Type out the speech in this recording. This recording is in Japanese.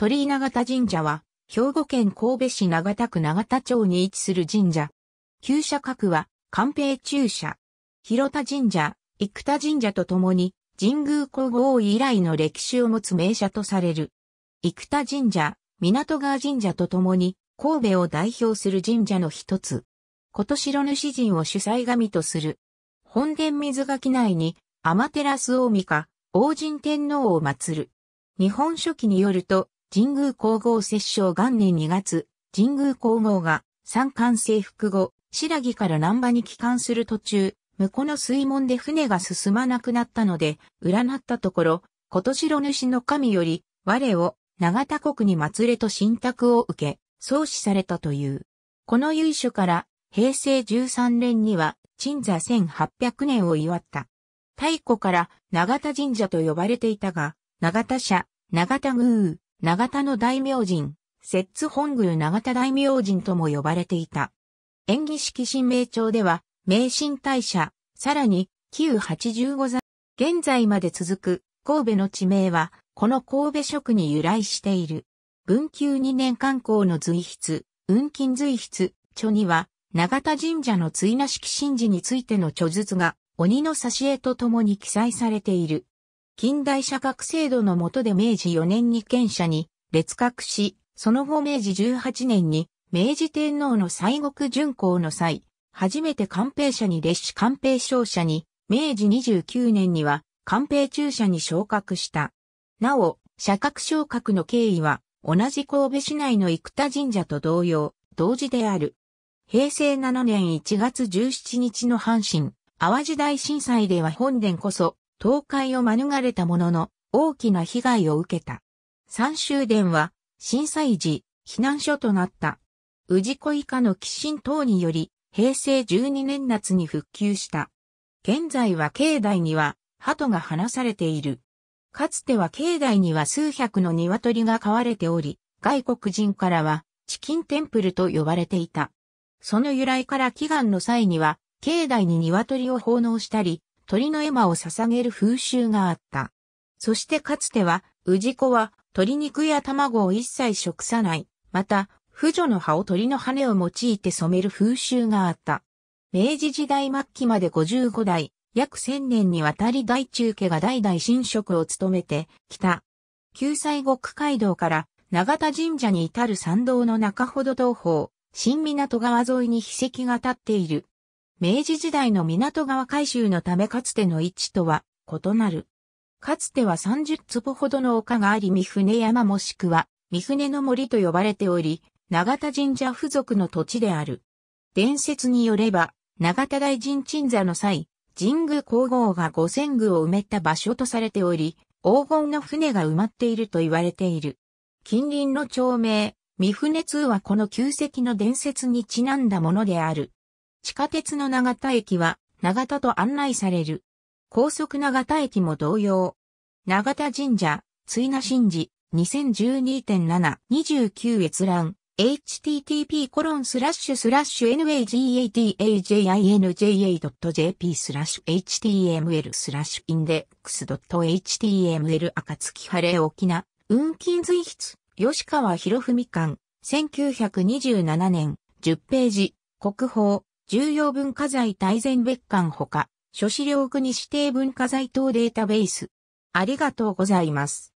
鳥居永田神社は、兵庫県神戸市長田区長田町に位置する神社。旧社格は、官兵中社。広田神社、生田神社とともに、神宮皇后以来の歴史を持つ名社とされる。生田神社、港川神社とともに、神戸を代表する神社の一つ。今年の主神を主催神とする。本殿水垣内に、天照大神か、王神天皇を祀る。日本書紀によると、神宮皇后摂政元年2月、神宮皇后が三冠征服後、白木から南波に帰還する途中、向こうの水門で船が進まなくなったので、占ったところ、今年の主の神より、我を長田国に祭れと信託を受け、創始されたという。この由緒から、平成13年には、鎮座1800年を祝った。太古から長田神社と呼ばれていたが、長田社、長田宮、長田の大名人、摂津本宮長田大名人とも呼ばれていた。演技式神明帳では、名神大社、さらに、旧八十五座、現在まで続く神戸の地名は、この神戸職に由来している。文久二年観光の随筆、雲金随筆、著には、長田神社の追な式神事についての著述が、鬼の差し絵と共に記載されている。近代社格制度の下で明治4年に県社に列格し、その後明治18年に明治天皇の西国巡行の際、初めて官兵社に列し官兵商社に、明治29年には官兵中社に昇格した。なお、社格昇格の経緯は、同じ神戸市内の生田神社と同様、同時である。平成7年1月17日の阪神、淡路大震災では本殿こそ、倒壊を免れたものの、大きな被害を受けた。三州殿は、震災時、避難所となった。宇治子以下の寄進等により、平成12年夏に復旧した。現在は境内には、鳩が放されている。かつては境内には数百の鶏が飼われており、外国人からは、チキンテンプルと呼ばれていた。その由来から祈願の際には、境内に鶏を奉納したり、鳥の絵馬を捧げる風習があった。そしてかつては、氏子は鶏肉や卵を一切食さない。また、婦女の葉を鳥の羽を用いて染める風習があった。明治時代末期まで55代、約1000年にわたり大中家が代々神職を務めてきた。旧西国街道から長田神社に至る参道の中ほど東方、新港川沿いに秘跡が立っている明治時代の港川改修のためかつての位置とは異なる。かつては30坪ほどの丘があり三船山もしくは三船の森と呼ばれており、長田神社付属の土地である。伝説によれば、長田大神鎮座の際、神宮皇后が五千宮を埋めた場所とされており、黄金の船が埋まっていると言われている。近隣の町名、三船通はこの旧跡の伝説にちなんだものである。地下鉄の長田駅は、長田と案内される。高速長田駅も同様。長田神社、追名神事、2012.7、29閲覧、http コロンスラッシュスラッシュ nagatajinja.jp スラッシュ html スラッシュインデックス .html 赤月晴れ沖縄、運金随筆、吉川博文館、1927年、10ページ、国宝、重要文化財大全別館ほか、諸資料国指定文化財等データベース。ありがとうございます。